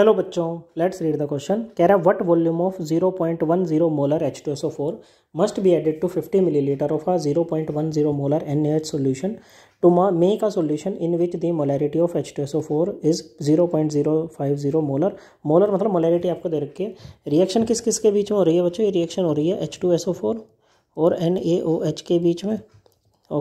hello बच्चों let's read the question कह रहा है what volume of 0.10 molar H2SO4 must be added to 50 millilitre of a 0.10 molar NaH solution to make a solution in which the molarity of H2SO4 is 0.050 molar molar मतलब molarity आपको दे रखी है reaction किस किस के बीच में हो रही है बच्चों ये रिएक्शन हो रही है एच और एन के बीच में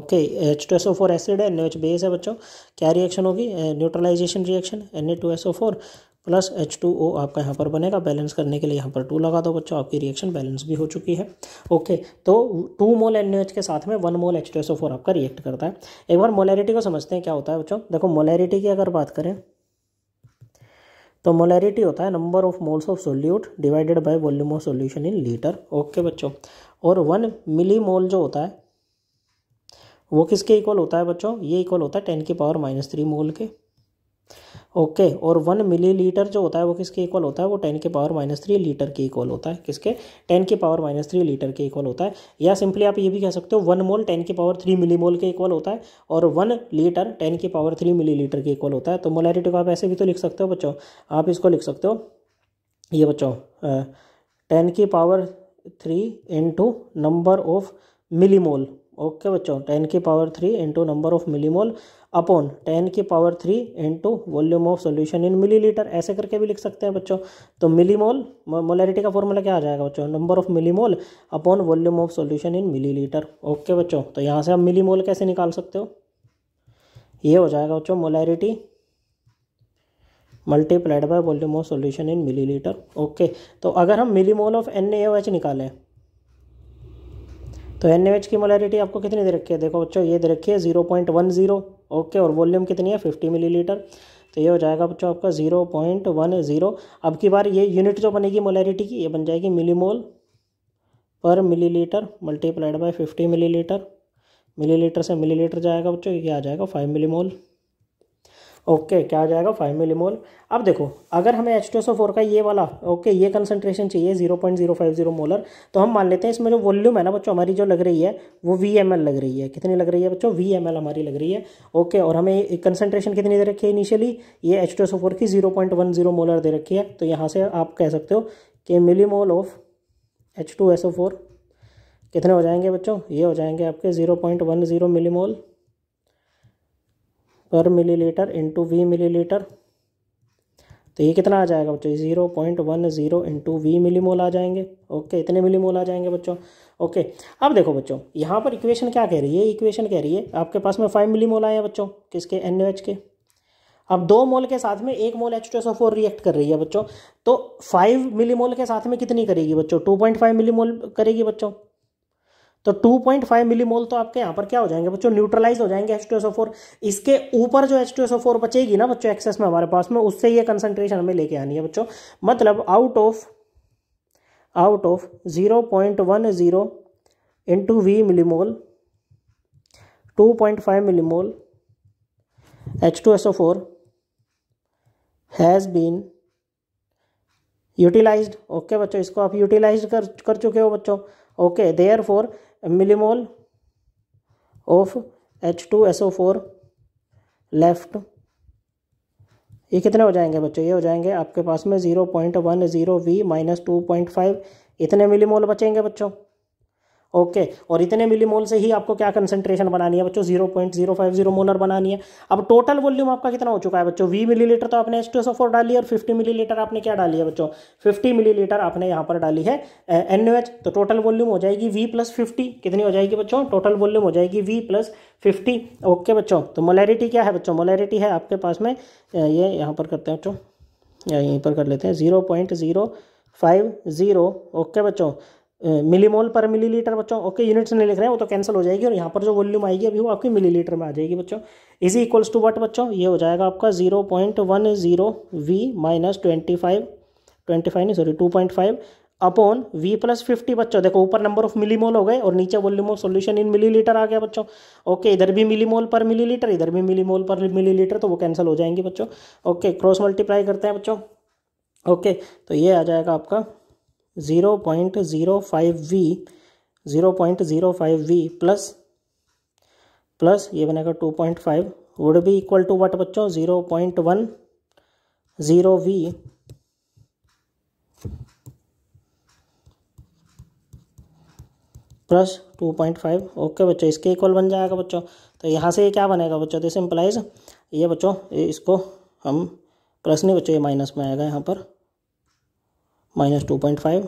okay H two S O four acid है एन एच बेस है बच्चों क्या रिएक्शन होगी neutralisation reaction N A two S O four plus H two O आपका यहाँ पर बनेगा बैलेंस करने के लिए यहाँ पर टू लगा दो बच्चों आपकी रिएक्शन बैलेंस भी हो चुकी है ओके तो टू मोल एन के साथ में one mole H two S O four आपका रिएक्ट करता है एक बार मोलैरिटी को समझते हैं क्या होता है बच्चों देखो मोलैरिटी की अगर बात करें तो मोलैरिटी होता है number of moles of solute divided by volume of solution in litre okay बच्चों और वन मिली मोल जो होता है वो किसके इक्वल होता है बच्चों ये इक्वल होता है टेन की पावर माइनस थ्री मोल के ओके और वन मिलीलीटर जो होता है वो किसके इक्वल होता है वो टेन के पावर माइनस थ्री लीटर के इक्वल होता है किसके टेन के पावर माइनस थ्री लीटर के इक्वल होता है या सिंपली आप ये भी कह सकते हो वन मोल टेन के पावर थ्री मिली मोल के इक्वल होता है और वन लीटर टेन के पावर थ्री मिली लीटर के इक्वल होता है तो मोलैरिटी को आप ऐसे भी तो लिख सकते हो बच्चों आप इसको लिख सकते हो ये बच्चों टेन की power three into number of millimole okay बच्चों टेन की power three into number of millimole upon ten की power three into volume of solution in millilitre ऐसे करके भी लिख सकते हैं बच्चों तो मिलीमोल मोलैरिटी का फॉर्मूला क्या आ जाएगा बच्चों number of millimole upon volume of solution in millilitre okay बच्चों तो यहाँ से आप मिलीमोल कैसे निकाल सकते हो ये हो जाएगा बच्चों molarity multiplied by volume of solution in millilitre okay तो अगर हम millimole of N A H निकालें तो एन एच की मोलैरिटी आपको कितनी दे रखी है देखो बच्चों ये दे रखी है zero point one zero okay और वॉल्यूम कितनी है फिफ्टी मिलीलीटर तो ये हो जाएगा बच्चों आपका जीरो पॉइंट वन जीरो अब की बार ये यूनिट जो बनेगी मोलैरिटी की ये बन जाएगी मिलीमोल पर millilitre multiplied by fifty millilitre millilitre से मिलीलीटर जाएगा बच्चों ये आ जाएगा फाइव मिलीमोल ओके क्या आ जाएगा फाइव मिली मोल अब देखो अगर हमें एच टू फोर का ये वाला ओके ये कंसनट्रेशन चाहिए zero point zero five zero molar तो हम मान लेते हैं इसमें जो वॉल्यूम है ना बच्चों हमारी जो लग रही है वो वी एम एल लग रही है कितनी लग रही है बच्चों वी एम एल हमारी लग रही है ओके और हमें कंसनट्रेशन कितनी दे रखी है इनिशियली ये एच टू फोर की zero point one zero molar दे रखी है तो यहाँ से आप कह सकते हो कि millimole of H two S O four कितने हो जाएंगे बच्चों ये हो जाएंगे आपके zero point one zero millimole पर मिलीलीटर इंटू वी मिलीलीटर तो ये कितना आ जाएगा बच्चों zero point one zero into V millimole आ जाएंगे ओके इतने मिलीमोल आ जाएंगे बच्चों ओके अब देखो बच्चों यहाँ पर इक्वेशन क्या कह रही है इक्वेशन कह रही है आपके पास में फाइव मिलीमोल आए हैं बच्चों किसके एन एच के अब दो मोल के साथ में एक mole H two S O four react कर रही है बच्चों तो फाइव मिलीमोल के साथ में कितनी करेगी बच्चों टू पॉइंट फाइव मिलीमोल करेगी बच्चों तो 2.5 मिलीमोल तो आपके यहाँ पर क्या हो जाएंगे बच्चों न्यूट्रलाइज हो जाएंगे H2SO4 इसके ऊपर जो H2SO4 बचेगी ना बच्चों एक्सेस में हमारे पास में उससे ये कंसंट्रेशन हमें लेके आनी है बच्चों मतलब out of out of zero point one zero into V millimole two point five millimole H two S O four has been utilised okay बच्चों इसको आप यूटिलाइज कर कर चुके हो बच्चों okay therefore millimole of H two S O four left ये कितने हो जाएंगे बच्चों ये हो जाएंगे आपके पास में zero point one zero V minus two point five इतने मिलीमोल बचेंगे बच्चों ओके और इतने मिलीमोल से ही आपको क्या कंसंट्रेशन बनानी है बच्चों zero point zero five zero molar बनानी है अब टोटल वॉल्यूम आपका कितना हो चुका है बच्चों वी मिलीलीटर तो आपने एस टू एस फोर डाली और फिफ्टी लीटर आपने क्या डाली है बच्चों फिफ्टी मिलीलीटर आपने यहाँ पर डाली है एन एच तो टोटल वॉल्यूम हो जाएगी वी प्लस फिफ्टी कितनी हो जाएगी बच्चों टोटल वॉल्यूम हो जाएगी वी प्लस फिफ्टी ओके बच्चों तो मोलैरिटी क्या है बच्चों मोलैरिटी है आपके पास में ये यहाँ पर करते हैं बच्चों यहीं पर कर लेते हैं zero point zero five zero okay बच्चों मिलीमोल पर मिलीलीटर बच्चों ओके यूनिट्स नहीं लिख रहे हैं वो तो कैंसिल हो जाएगी और यहाँ पर जो वॉल्यूम आएगी अभी वो आपकी मिलीलीटर में आ जाएगी बच्चों इजी इक्वल्स टू वट बच्चों ये हो जाएगा आपका zero point one zero V minus twenty five twenty five नहीं sorry two point five upon V plus fifty बच्चों देखो ऊपर नंबर ऑफ मिलीमोल हो गए और नीचे volume of solution in millilitre आ गया बच्चों ओके इधर भी मिलीमोल पर मिलीलीटर इधर भी मिलीमोल पर मिलीलीटर तो वो कैंसिल हो जाएंगे बच्चों ओके क्रॉस मल्टीप्लाई करते हैं बच्चों ओके तो ये आ जाएगा आपका zero point zero five V zero point zero five V plus plus ये बनेगा two point five would be equal to what बच्चों zero point one zero V plus two point five okay बच्चों इसके इक्वल बन जाएगा बच्चों तो यहाँ से ये क्या बनेगा बच्चों दिस इम्प्लाइज ये बच्चों इसको हम प्लस नहीं बच्चों ये माइनस में आएगा यहाँ पर minus two point five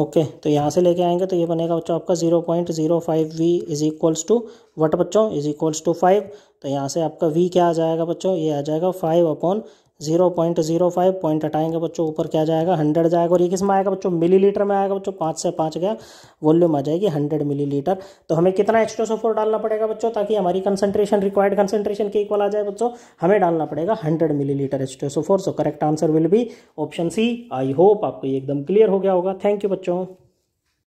okay तो यहाँ से लेके आएंगे तो ये बनेगा बच्चों आपका zero point zero five V is equals to what बच्चों इज इक्वल्स टू फाइव तो यहाँ से आपका वी क्या आ जाएगा बच्चों ये आ जाएगा five upon zero point zero five point हटाएंगे बच्चों ऊपर क्या जाएगा हंड्रेड जाएगा और ये किस में आएगा बच्चों मिलीलीटर में आएगा बच्चों पाँच से पाँच गया वॉल्यूम आ जाएगी हंड्रेड मिलीलीटर तो हमें कितना एक्स्ट्रा सोफोर डालना पड़ेगा बच्चों ताकि हमारी कंसंट्रेशन रिक्वायर्ड कंसंट्रेशन के इक्वल आ जाए बच्चों हमें डालना पड़ेगा hundred millilitre so for so correct answer will be option C I hope आपको ये एकदम क्लियर हो गया होगा थैंक यू बच्चों